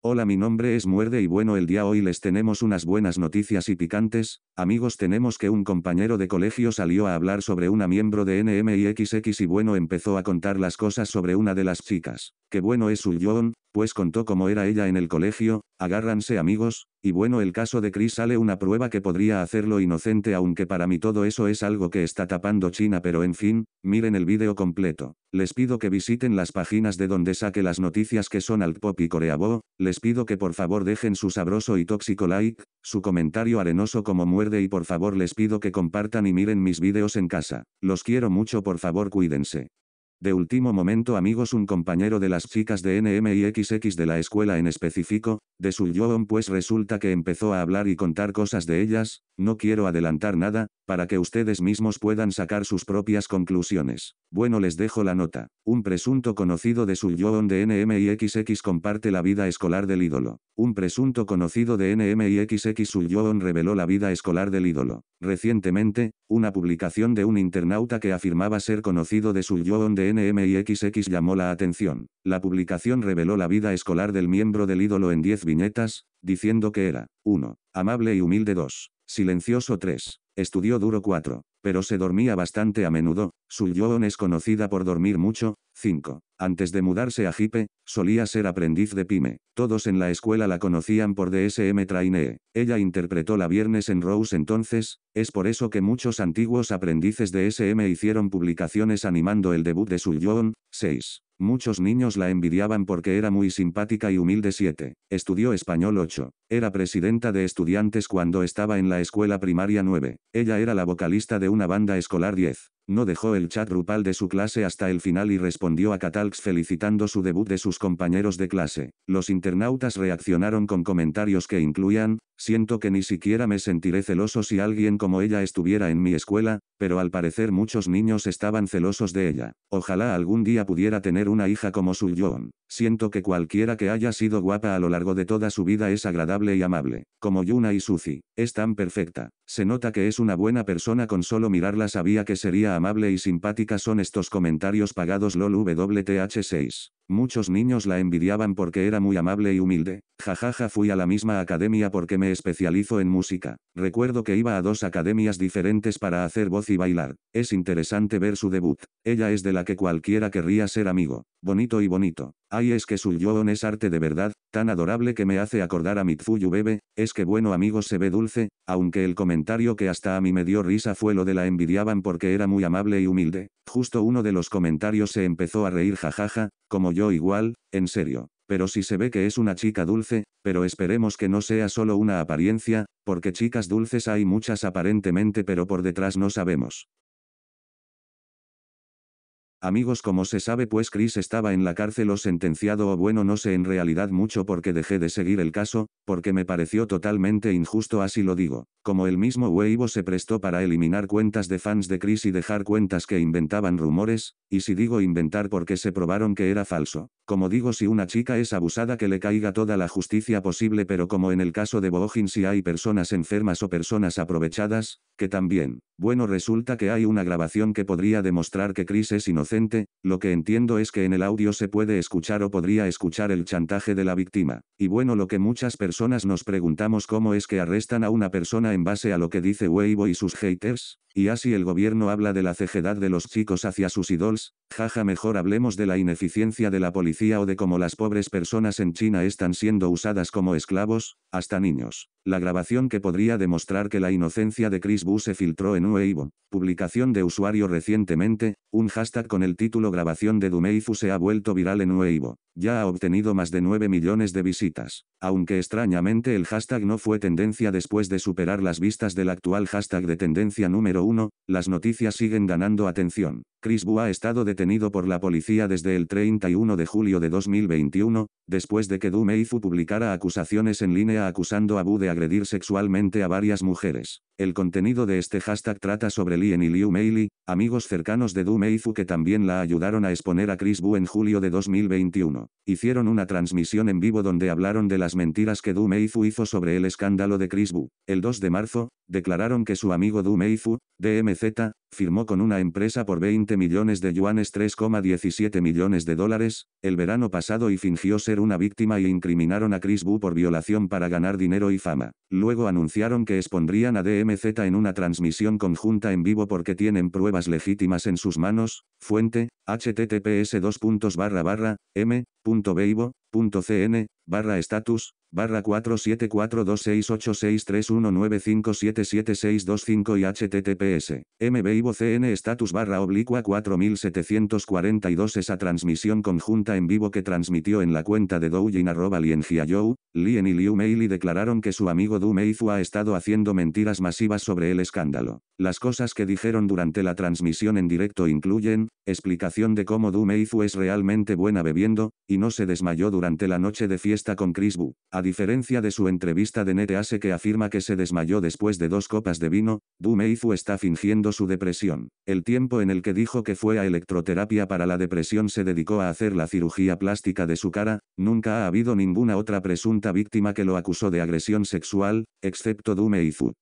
Hola mi nombre es Muerde y bueno el día hoy les tenemos unas buenas noticias y picantes, amigos tenemos que un compañero de colegio salió a hablar sobre una miembro de NMIXX y bueno empezó a contar las cosas sobre una de las chicas, que bueno es su John, pues contó cómo era ella en el colegio, agárranse amigos, y bueno el caso de Chris sale una prueba que podría hacerlo inocente aunque para mí todo eso es algo que está tapando China pero en fin, miren el vídeo completo. Les pido que visiten las páginas de donde saque las noticias que son Altpop y Coreabo, les pido que por favor dejen su sabroso y tóxico like, su comentario arenoso como muerde y por favor les pido que compartan y miren mis vídeos en casa. Los quiero mucho por favor cuídense. De último momento amigos un compañero de las chicas de NMIXX y de la escuela en específico, de su yo, pues resulta que empezó a hablar y contar cosas de ellas, no quiero adelantar nada, para que ustedes mismos puedan sacar sus propias conclusiones. Bueno les dejo la nota. Un presunto conocido de su de NM y XX comparte la vida escolar del ídolo un presunto conocido de NMIXX Yoon reveló la vida escolar del ídolo. Recientemente, una publicación de un internauta que afirmaba ser conocido de Yoon de NMIXX llamó la atención. La publicación reveló la vida escolar del miembro del ídolo en 10 viñetas, diciendo que era 1. Amable y humilde 2. Silencioso 3. Estudió duro 4 pero se dormía bastante a menudo. Su Yoon es conocida por dormir mucho. 5. Antes de mudarse a Jipe, solía ser aprendiz de Pyme. Todos en la escuela la conocían por DSM Trainee. Ella interpretó la Viernes en Rose entonces, es por eso que muchos antiguos aprendices de SM hicieron publicaciones animando el debut de su Yoon. 6. Muchos niños la envidiaban porque era muy simpática y humilde. 7. Estudió español 8. Era presidenta de estudiantes cuando estaba en la escuela primaria 9. Ella era la vocalista de una banda escolar 10. No dejó el chat grupal de su clase hasta el final y respondió a Catalx felicitando su debut de sus compañeros de clase. Los internautas reaccionaron con comentarios que incluían, siento que ni siquiera me sentiré celoso si alguien como ella estuviera en mi escuela, pero al parecer muchos niños estaban celosos de ella. Ojalá algún día pudiera tener una hija como su Yoon. Siento que cualquiera que haya sido guapa a lo largo de toda su vida es agradable y amable. Como Yuna y Suzy, es tan perfecta. Se nota que es una buena persona con solo mirarla sabía que sería amable y simpática son estos comentarios pagados LOL WTH6. Muchos niños la envidiaban porque era muy amable y humilde. Jajaja, fui a la misma academia porque me especializo en música. Recuerdo que iba a dos academias diferentes para hacer voz y bailar. Es interesante ver su debut. Ella es de la que cualquiera querría ser amigo. Bonito y bonito. Ay, es que su yoon es arte de verdad, tan adorable que me hace acordar a Mitsuyu Bebe. Es que bueno, amigo se ve dulce. Aunque el comentario que hasta a mí me dio risa fue lo de la envidiaban porque era muy amable y humilde. Justo uno de los comentarios se empezó a reír, jajaja, como yo yo igual, en serio. Pero si se ve que es una chica dulce, pero esperemos que no sea solo una apariencia, porque chicas dulces hay muchas aparentemente pero por detrás no sabemos. Amigos como se sabe pues Chris estaba en la cárcel o sentenciado o bueno no sé en realidad mucho porque dejé de seguir el caso, porque me pareció totalmente injusto así lo digo, como el mismo Weibo se prestó para eliminar cuentas de fans de Chris y dejar cuentas que inventaban rumores, y si digo inventar porque se probaron que era falso, como digo si una chica es abusada que le caiga toda la justicia posible pero como en el caso de Boojin si hay personas enfermas o personas aprovechadas, que también, bueno resulta que hay una grabación que podría demostrar que Chris es inocente, lo que entiendo es que en el audio se puede escuchar o podría escuchar el chantaje de la víctima, y bueno lo que muchas personas nos preguntamos cómo es que arrestan a una persona en base a lo que dice Weibo y sus haters, y así el gobierno habla de la cejedad de los chicos hacia sus idols, jaja mejor hablemos de la ineficiencia de la policía o de cómo las pobres personas en China están siendo usadas como esclavos, hasta niños. La grabación que podría demostrar que la inocencia de Chris Bu se filtró en Weibo. Publicación de usuario recientemente, un hashtag con el título grabación de Dumeifu se ha vuelto viral en Weibo. Ya ha obtenido más de 9 millones de visitas. Aunque extrañamente el hashtag no fue tendencia después de superar las vistas del actual hashtag de tendencia número 1, las noticias siguen ganando atención. Chris Bu ha estado detenido por la policía desde el 31 de julio de 2021, después de que Dumeifu publicara acusaciones en línea acusando a Bu de agredir sexualmente a varias mujeres. El contenido de este hashtag trata sobre Meli and Iliu Meili, Amigos cercanos de Du que también la ayudaron a exponer a Chris Bu en julio de 2021. Hicieron una transmisión en vivo donde hablaron de las mentiras que Du hizo sobre el escándalo de Chris Bu. El 2 de marzo, declararon que su amigo Du DMZ, firmó con una empresa por 20 millones de yuanes 3,17 millones de dólares, el verano pasado y fingió ser una víctima y incriminaron a Chris Bu por violación para ganar dinero y fama. Luego anunciaron que expondrían a DMZ en una transmisión conjunta en vivo porque tienen pruebas legítimas en sus manos, fuente, https 2 barra barra, m, punto, beibo, punto cn, barra status, barra 4742686319577625 y https CN status barra oblicua 4742 esa transmisión conjunta en vivo que transmitió en la cuenta de Douyin arroba Lien Jiayou, Lien y Liu Meili declararon que su amigo Du Meizu ha estado haciendo mentiras masivas sobre el escándalo. Las cosas que dijeron durante la transmisión en directo incluyen, explicación de cómo Du Meizu es realmente buena bebiendo, y no se desmayó durante la noche de fiesta con Chris Bu a diferencia de su entrevista de Netease que afirma que se desmayó después de dos copas de vino, Du está fingiendo su depresión. El tiempo en el que dijo que fue a electroterapia para la depresión se dedicó a hacer la cirugía plástica de su cara, nunca ha habido ninguna otra presunta víctima que lo acusó de agresión sexual, excepto Du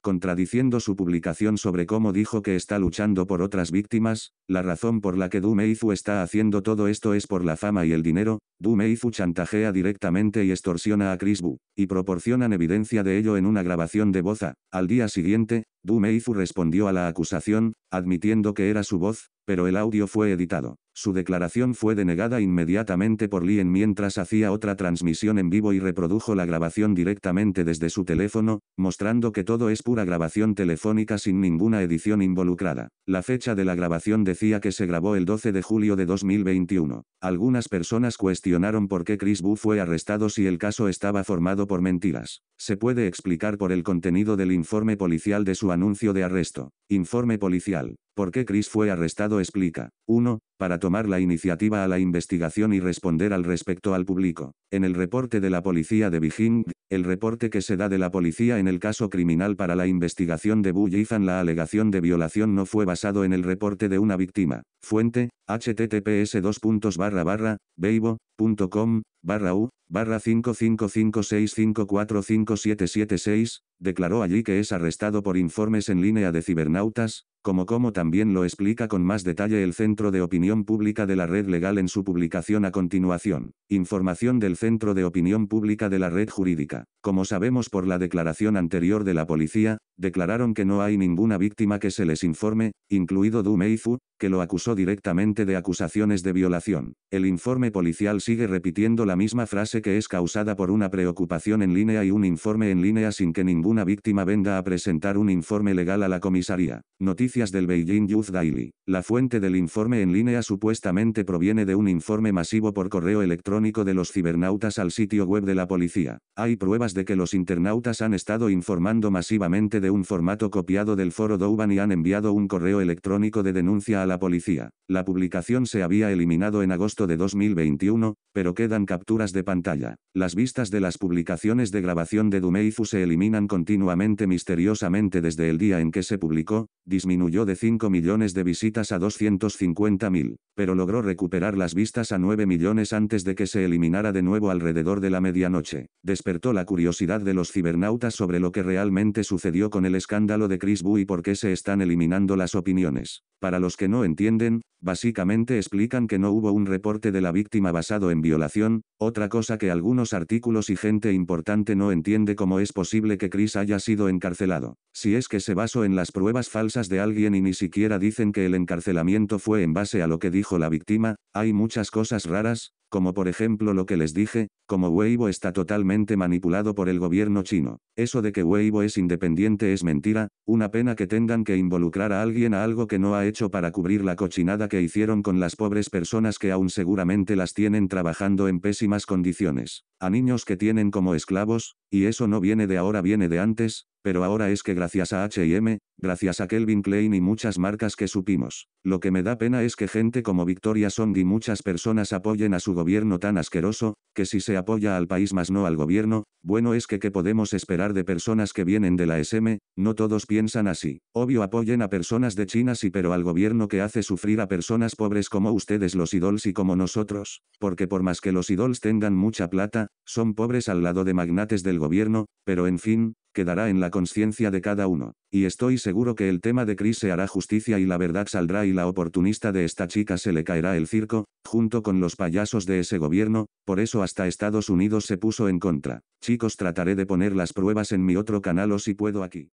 Contradiciendo su publicación sobre cómo dijo que está luchando por otras víctimas, la razón por la que Du está haciendo todo esto es por la fama y el dinero, Du chantajea directamente y extorsiona a Chris y proporcionan evidencia de ello en una grabación de voz Al día siguiente, Du respondió a la acusación, admitiendo que era su voz, pero el audio fue editado. Su declaración fue denegada inmediatamente por Lien mientras hacía otra transmisión en vivo y reprodujo la grabación directamente desde su teléfono, mostrando que todo es pura grabación telefónica sin ninguna edición involucrada. La fecha de la grabación decía que se grabó el 12 de julio de 2021. Algunas personas cuestionaron por qué Chris Bu fue arrestado si el caso estaba formado por mentiras. Se puede explicar por el contenido del informe policial de su anuncio de arresto. Informe policial. ¿Por qué Chris fue arrestado? Explica. 1. Para tomar la iniciativa a la investigación y responder al respecto al público. En el reporte de la policía de Beijing, el reporte que se da de la policía en el caso criminal para la investigación de Bull Yifan la alegación de violación no fue basado en el reporte de una víctima. Fuente, https 2 barra, beibo.com, barra u, barra 5556545776, declaró allí que es arrestado por informes en línea de cibernautas, como como también lo explica con más detalle el Centro de Opinión Pública de la Red Legal en su publicación a continuación. Información del Centro de Opinión Pública de la Red Jurídica. Como sabemos por la declaración anterior de la policía, declararon que no hay ninguna víctima que se les informe, incluido Du Meifu, que lo acusó directamente de acusaciones de violación. El informe policial sigue repitiendo la misma frase que es causada por una preocupación en línea y un informe en línea sin que ninguna víctima venga a presentar un informe legal a la comisaría. Noticias del Beijing Youth Daily. La fuente del informe en línea supuestamente proviene de un informe masivo por correo electrónico de los cibernautas al sitio web de la policía. Hay pruebas de que los internautas han estado informando masivamente de un formato copiado del foro Douban y han enviado un correo electrónico de denuncia a la policía. La publicación se había eliminado en agosto de 2021, pero quedan capturas de pantalla. Las vistas de las publicaciones de grabación de Dumeizu se eliminan continuamente misteriosamente desde el día en que se publicó, disminuyó de 5 millones de visitas a 250.000 pero logró recuperar las vistas a 9 millones antes de que se eliminara de nuevo alrededor de la medianoche. Despertó la curiosidad de los cibernautas sobre lo que realmente sucedió con el escándalo de Chris y por qué se están eliminando las opiniones. Para los que no entienden, básicamente explican que no hubo un reporte de la víctima basado en violación, otra cosa que algunos artículos y gente importante no entiende cómo es posible que Chris haya sido encarcelado. Si es que se basó en las pruebas falsas de alguien y ni siquiera dicen que el encarcelamiento fue en base a lo que dijo la víctima, hay muchas cosas raras, como por ejemplo lo que les dije, como Weibo está totalmente manipulado por el gobierno chino. Eso de que Weibo es independiente es mentira, una pena que tengan que involucrar a alguien a algo que no ha hecho para cubrir la cochinada que hicieron con las pobres personas que aún seguramente las tienen trabajando en pésimas condiciones, a niños que tienen como esclavos, y eso no viene de ahora, viene de antes, pero ahora es que gracias a HM, gracias a Kelvin Klein y muchas marcas que supimos. Lo que me da pena es que gente como Victoria Song y muchas personas apoyen a su gobierno tan asqueroso, que si se apoya al país más no al gobierno, bueno es que qué podemos esperar de personas que vienen de la SM, no todos piensan así. Obvio apoyen a personas de China sí pero al gobierno que hace sufrir a personas pobres como ustedes los idols y como nosotros, porque por más que los idols tengan mucha plata, son pobres al lado de magnates del gobierno, pero en fin, quedará en la conciencia de cada uno. Y estoy seguro que el tema de Chris se hará justicia y la verdad saldrá y la oportunista de esta chica se le caerá el circo, junto con los payasos de ese gobierno, por eso hasta Estados Unidos se puso en contra. Chicos trataré de poner las pruebas en mi otro canal o si puedo aquí.